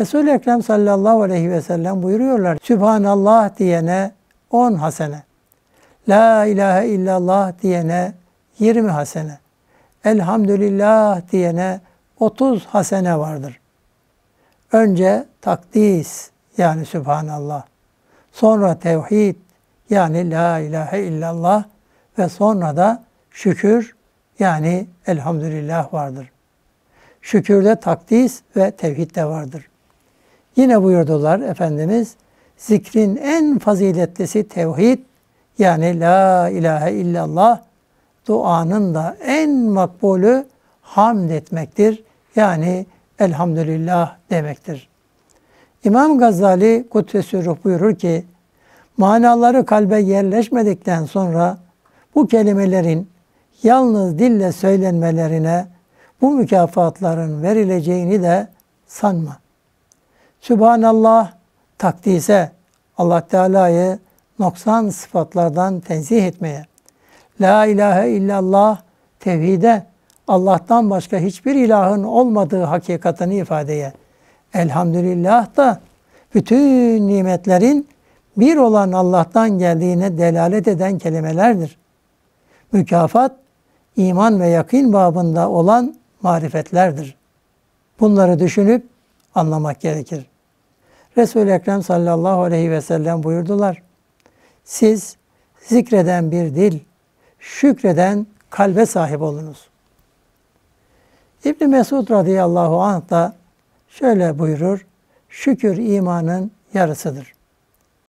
Resul-i Ekrem sallallahu aleyhi ve sellem buyuruyorlar. Sübhanallah diyene 10 hasene. La ilahe illallah diyene 20 hasene. Elhamdülillah diyene 30 hasene vardır. Önce takdis yani Sübhanallah. Sonra tevhid yani la ilahe illallah ve sonra da şükür yani elhamdülillah vardır. Şükürde takdis ve tevhid de vardır. Yine buyurdular Efendimiz, zikrin en faziletlisi tevhid, yani la ilahe illallah, duanın da en makbulü hamd etmektir. Yani elhamdülillah demektir. İmam Gazali Kuddesi Ruh buyurur ki, manaları kalbe yerleşmedikten sonra bu kelimelerin yalnız dille söylenmelerine bu mükafatların verileceğini de sanma. Sübhanallah takdise, Allah Teala'yı noksan sıfatlardan tenzih etmeye, La ilahe illallah tevhide, Allah'tan başka hiçbir ilahın olmadığı hakikatini ifadeye, Elhamdülillah da bütün nimetlerin bir olan Allah'tan geldiğine delalet eden kelimelerdir. Mükafat, iman ve yakın babında olan marifetlerdir. Bunları düşünüp anlamak gerekir. Resul-i Ekrem sallallahu aleyhi ve sellem buyurdular. Siz zikreden bir dil, şükreden kalbe sahip olunuz. İbni Mesud radıyallahu anh da şöyle buyurur. Şükür imanın yarısıdır.